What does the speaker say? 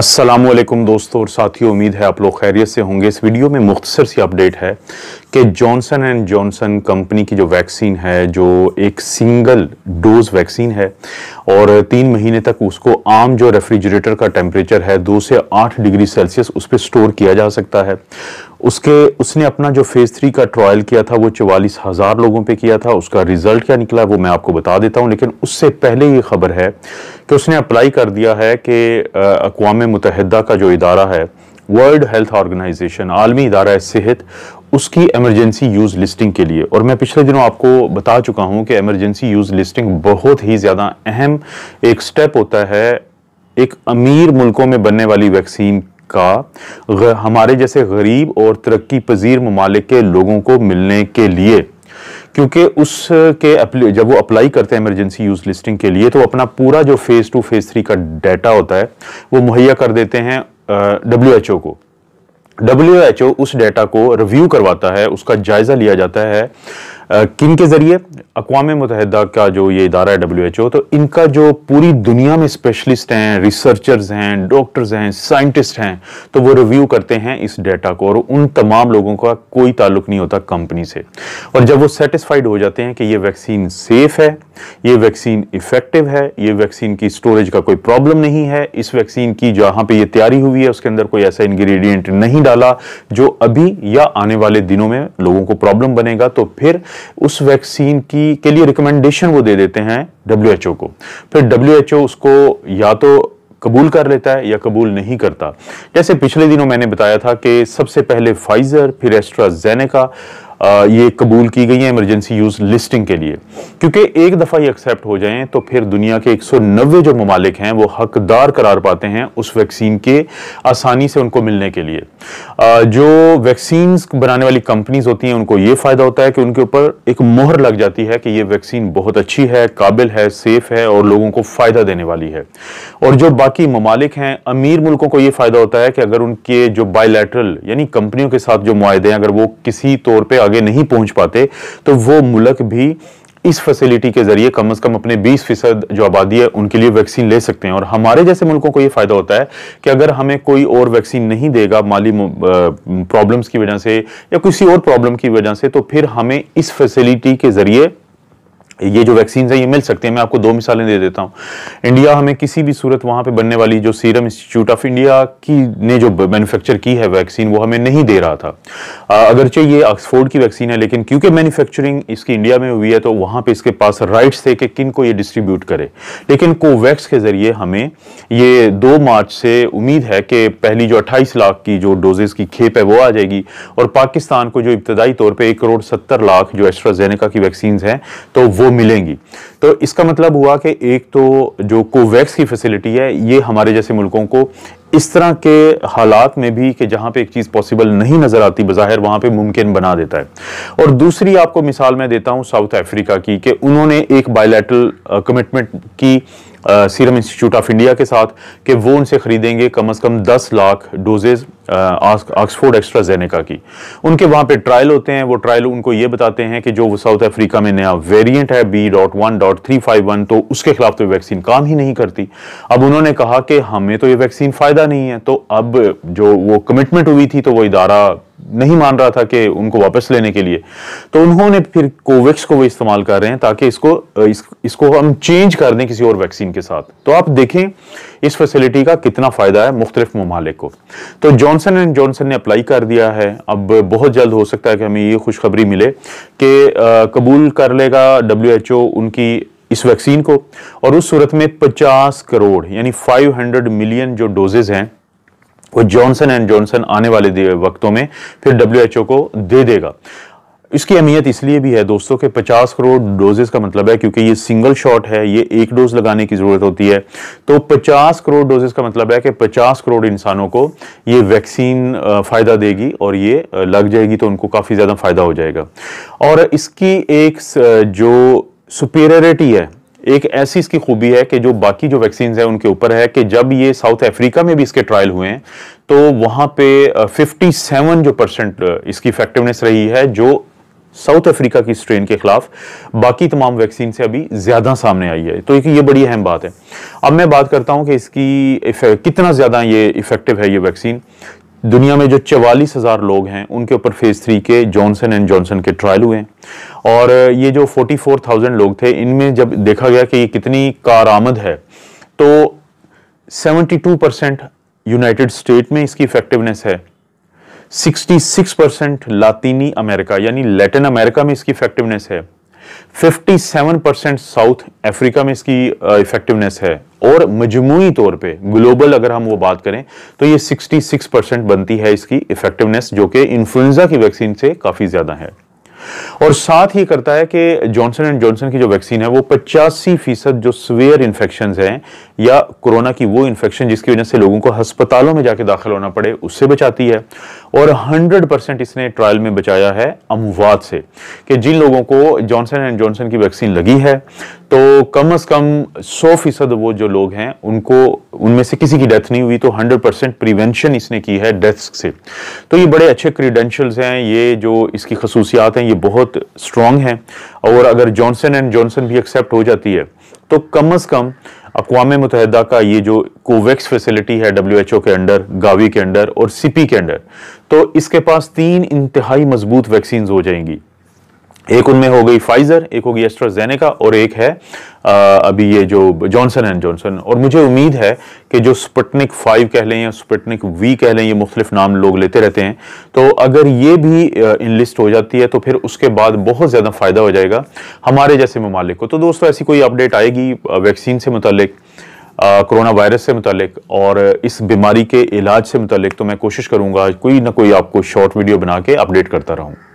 असलम दोस्तों और साथियों उम्मीद है आप लोग खैरियत से होंगे इस वीडियो में मुख्तसर सी अपडेट है कि जॉनसन एंड जॉनसन कंपनी की जो वैक्सीन है जो एक सिंगल डोज वैक्सीन है और तीन महीने तक उसको आम जो रेफ्रिजरेटर का टेम्परेचर है दो से आठ डिग्री सेल्सियस उस पर स्टोर किया जा सकता है उसके उसने अपना जो फेज़ थ्री का ट्रायल किया था वो चवालीस हज़ार लोगों पे किया था उसका रिज़ल्ट क्या निकला वो मैं आपको बता देता हूँ लेकिन उससे पहले ये खबर है तो उसने अप्लाई कर दिया है कि अकवा मुतहदा का जो इदारा है वर्ल्ड हेल्थ ऑर्गेनाइजेशन आलमी इदारा सेहत उसकी एमरजेंसी यूज़ लिस्टिंग के लिए और मैं पिछले दिनों आपको बता चुका हूँ कि एमरजेंसी यूज़ लिस्टिंग बहुत ही ज़्यादा अहम एक स्टेप होता है एक अमीर मुल्कों में बनने वाली वैक्सीन का हमारे जैसे गरीब और तरक्की पजीर ममालिक के लोगों को मिलने के लिए क्योंकि उसके जब वो अप्लाई करते हैं इमरजेंसी यूज लिस्टिंग के लिए तो अपना पूरा जो फेज़ टू फेज़ थ्री का डाटा होता है वो मुहैया कर देते हैं डब्ल्यू एच ओ को डब्ल्यू एच ओ उस डाटा को रिव्यू करवाता है उसका जायज़ा लिया जाता है किन के ज़रिए अकवा मुतहदा का जो ये इदारा है डब्ल्यू एच ओ तो इनका जो पूरी दुनिया में स्पेशलिस्ट हैं रिसर्चर्स हैं डॉक्टर्स हैं साइंटिस्ट हैं तो वो रिव्यू करते हैं इस डेटा को और उन तमाम लोगों का कोई ताल्लुक नहीं होता कंपनी से और जब वो सेटिस्फाइड हो जाते हैं कि ये वैक्सीन सेफ है ये वैक्सीन इफेक्टिव है ये वैक्सीन की स्टोरेज का कोई प्रॉब्लम नहीं है इस वैक्सीन की जहाँ पर यह तैयारी हुई है उसके अंदर कोई ऐसा इन्ग्रीडियंट नहीं डाला जो अभी या आने वाले दिनों में लोगों को प्रॉब्लम बनेगा तो फिर उस वैक्सीन की के लिए रिकमेंडेशन वो दे देते हैं डब्ल्यू को फिर डब्ल्यू उसको या तो कबूल कर लेता है या कबूल नहीं करता जैसे पिछले दिनों मैंने बताया था कि सबसे पहले फाइज़र फिर एस्ट्राजेनेका ये कबूल की गई हैं इमरजेंसी यूज़ लिस्टिंग के लिए क्योंकि एक दफ़ा ये एक्सेप्ट हो जाएं तो फिर दुनिया के 190 जो ममालिक हैं वो हकदार करार पाते हैं उस वैक्सीन के आसानी से उनको मिलने के लिए जो वैक्सीन बनाने वाली कंपनीज होती हैं उनको ये फ़ायदा होता है कि उनके ऊपर एक मोहर लग जाती है कि ये वैक्सीन बहुत अच्छी है काबिल है सेफ़ है और लोगों को फ़ायदा देने वाली है और जो बाकी ममालिक हैं अमीर मुल्कों को ये फ़ायदा होता है कि अगर उनके जो बायोलेटरल यानी कंपनियों के साथ जो माहदे हैं अगर वो किसी तौर पर आगे नहीं पहुंच पाते तो वो मुल्क भी इस फैसिलिटी के जरिए कम से कम अपने 20 फीसद जो आबादी है उनके लिए वैक्सीन ले सकते हैं और हमारे जैसे मुल्कों को ये फ़ायदा होता है कि अगर हमें कोई और वैक्सीन नहीं देगा माली प्रॉब्लम्स की वजह से या किसी और प्रॉब्लम की वजह से तो फिर हमें इस फैसिलिटी के ज़रिए ये जो वैक्सीन है ये मिल सकते हैं मैं आपको दो मिसालें दे देता हूँ इंडिया हमें किसी भी सूरत वहाँ पे बनने वाली जो सीरम इंस्टीट्यूट ऑफ इंडिया की ने जो मैन्युफैक्चर की है वैक्सीन वो हमें नहीं दे रहा था अगरचे ये ऑक्सफोर्ड की वैक्सीन है लेकिन क्योंकि मैन्युफैक्चरिंग इसकी इंडिया में हुई है तो वहाँ पर इसके पास राइट्स थे कि किन को ये डिस्ट्रीब्यूट करे लेकिन कोवैक्स के ज़रिए हमें ये दो मार्च से उम्मीद है कि पहली जो अट्ठाईस लाख की जो डोजेज़ की खेप है वो आ जाएगी और पाकिस्तान को जो इब्तदाई तौर पर एक करोड़ सत्तर लाख जो एस्ट्राजेनेका की वैक्सीन हैं तो वो मिलेंगी तो इसका मतलब हुआ कि एक तो जो कोवैक्स की फैसिलिटी है ये हमारे जैसे मुल्कों को इस तरह के हालात में भी कि जहाँ पे एक चीज़ पॉसिबल नहीं नज़र आती बज़ाहिर वहाँ पे मुमकिन बना देता है और दूसरी आपको मिसाल मैं देता हूँ साउथ अफ्रीका की कि उन्होंने एक बायलैटरल कमिटमेंट की सीरम इंस्टीट्यूट ऑफ इंडिया के साथ कि वो उनसे ख़रीदेंगे कम अज़ कम दस लाख डोजेज़ ऑक्सफोर्ड एक्स्ट्रा जेनेका की उनके वहाँ पे ट्रायल होते हैं वो ट्रायल उनको ये बताते हैं कि जो साउथ अफ्रीका में नया वेरिएंट है B dot one dot three five one तो उसके खिलाफ तो वैक्सीन काम ही नहीं करती अब उन्होंने कहा कि हमें तो ये वैक्सीन फ़ायदा नहीं है तो अब जो वो कमिटमेंट हुई थी तो वो इदारा नहीं मान रहा था कि उनको वापस लेने के लिए तो उन्होंने फिर कोवैक्स को वो इस्तेमाल कर रहे हैं ताकि इसको इस, इसको हम चेंज कर दें किसी और वैक्सीन के साथ तो आप देखें इस फैसिलिटी का कितना फ़ायदा है मुख्तलिफ ममालिक को तो जॉनसन एंड जॉनसन ने अप्लाई कर दिया है अब बहुत जल्द हो सकता है कि हमें ये खुशखबरी मिले कि कबूल कर लेगा डब्ल्यू एच ओ उनकी इस वैक्सीन को और उस सूरत में 50 करोड़ यानी 500 मिलियन जो डोजेज हैं वो जॉनसन एंड जॉनसन आने वाले वक्तों में फिर डब्ल्यू एच ओ को दे देगा इसकी अहमियत इसलिए भी है दोस्तों के 50 करोड़ डोजेस का मतलब है क्योंकि ये सिंगल शॉट है ये एक डोज लगाने की ज़रूरत होती है तो 50 करोड़ डोजेस का मतलब है कि 50 करोड़ इंसानों को ये वैक्सीन फ़ायदा देगी और ये लग जाएगी तो उनको काफ़ी ज़्यादा फ़ायदा हो जाएगा और इसकी एक जो सुपेरियरिटी है एक ऐसी इसकी खूबी है कि जो बाकी जो वैक्सीन है उनके ऊपर है कि जब ये साउथ अफ्रीका में भी इसके ट्रायल हुए हैं तो वहाँ पे 57 जो परसेंट इसकी इफेक्टिवनेस रही है जो साउथ अफ्रीका की स्ट्रेन के खिलाफ बाकी तमाम वैक्सीन से अभी ज़्यादा सामने आई है तो एक ये बड़ी अहम बात है अब मैं बात करता हूं कि इसकी कितना ज़्यादा ये इफ़ेक्टिव है ये वैक्सीन दुनिया में जो चवालीस हज़ार लोग हैं उनके ऊपर फ़ेज़ थ्री के जॉनसन एंड जॉनसन के ट्रायल हुए हैं और ये जो फोर्टी फोर थाउजेंड लोग थे इनमें जब देखा गया कि ये कितनी कारामद है तो seventy two percent United State में इसकी इफेक्टिवनेस है 66 परसेंट लातीनी अमेरिका यानी लैटिन अमेरिका में इसकी इफेक्टिवनेस है 57 परसेंट साउथ अफ्रीका में इसकी इफेक्टिवनेस है और मजमू तौर पे ग्लोबल अगर हम वो बात करें तो ये 66 परसेंट बनती है इसकी इफेक्टिवनेस जो कि इन्फ्लुएंजा की वैक्सीन से काफ़ी ज़्यादा है और साथ ही करता है कि जॉनसन एंड जॉनसन की जो वैक्सीन है वो पचासी फीसद जो स्वेयर इन्फेक्शन हैं या कोरोना की वो इन्फेक्शन जिसकी वजह से लोगों को अस्पतालों में जाके दाखिल होना पड़े उससे बचाती है और हंड्रेड परसेंट इसने ट्रायल में बचाया है अमवाद से कि जिन लोगों को जॉनसन एंड जॉनसन की वैक्सीन लगी है तो कम से कम 100 फीसद वो जो लोग हैं उनको उनमें से किसी की डेथ नहीं हुई तो 100 परसेंट प्रिवेंशन इसने की है डेथ से तो ये बड़े अच्छे क्रीडेंशल्स हैं ये जो इसकी खसूसियात हैं ये बहुत स्ट्रॉन्ग हैं और अगर जॉनसन एंड जॉनसन भी एक्सेप्ट हो जाती है तो कम अज़ कम अकवा मुतहदा का ये जो कोवैक्स फैसिलिटी है डब्ल्यू एच ओ के अंडर गावी के अंडर और सी पी के अंडर तो इसके पास तीन इंतहाई मजबूत वैक्सीन हो जाएंगी एक उनमें हो गई फाइजर एक हो गई एस्ट्राजेनेका और एक है आ, अभी ये जो जॉनसन एंड जॉनसन और मुझे उम्मीद है कि जो स्पटनिक फाइव कह लें या स्पटनिक वी कह लें ये मुख्तलिफ नाम लोग लेते रहते हैं तो अगर ये भी इनलिस्ट हो जाती है तो फिर उसके बाद बहुत ज़्यादा फ़ायदा हो जाएगा हमारे जैसे ममालिक को तो दोस्तों ऐसी कोई अपडेट आएगी वैक्सीन से मुतलिक कोरोना वायरस से मुतलिक और इस बीमारी के इलाज से मुतलिक तो मैं कोशिश करूँगा कोई ना कोई आपको शॉर्ट वीडियो बना के अपडेट करता रहूँ